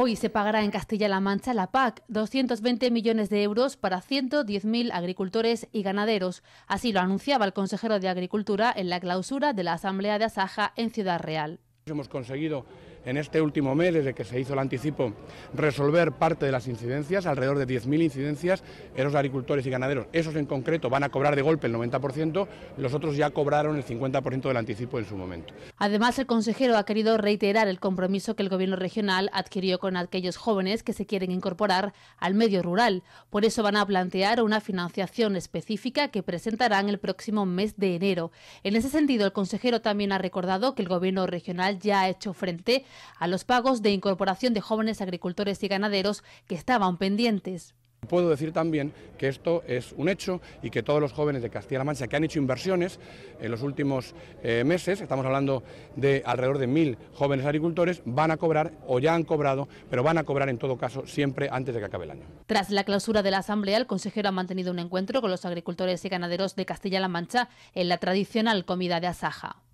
Hoy se pagará en Castilla-La Mancha la PAC, 220 millones de euros para 110.000 agricultores y ganaderos. Así lo anunciaba el consejero de Agricultura en la clausura de la Asamblea de Asaja en Ciudad Real. Hemos conseguido en este último mes, desde que se hizo el anticipo, resolver parte de las incidencias, alrededor de 10.000 incidencias. los agricultores y ganaderos, esos en concreto, van a cobrar de golpe el 90%, los otros ya cobraron el 50% del anticipo en su momento. Además, el consejero ha querido reiterar el compromiso que el Gobierno regional adquirió con aquellos jóvenes que se quieren incorporar al medio rural. Por eso van a plantear una financiación específica que presentarán el próximo mes de enero. En ese sentido, el consejero también ha recordado que el Gobierno regional ya ha hecho frente a los pagos de incorporación de jóvenes agricultores y ganaderos que estaban pendientes. Puedo decir también que esto es un hecho y que todos los jóvenes de Castilla-La Mancha que han hecho inversiones en los últimos eh, meses, estamos hablando de alrededor de mil jóvenes agricultores, van a cobrar o ya han cobrado, pero van a cobrar en todo caso siempre antes de que acabe el año. Tras la clausura de la Asamblea, el consejero ha mantenido un encuentro con los agricultores y ganaderos de Castilla-La Mancha en la tradicional comida de asaja.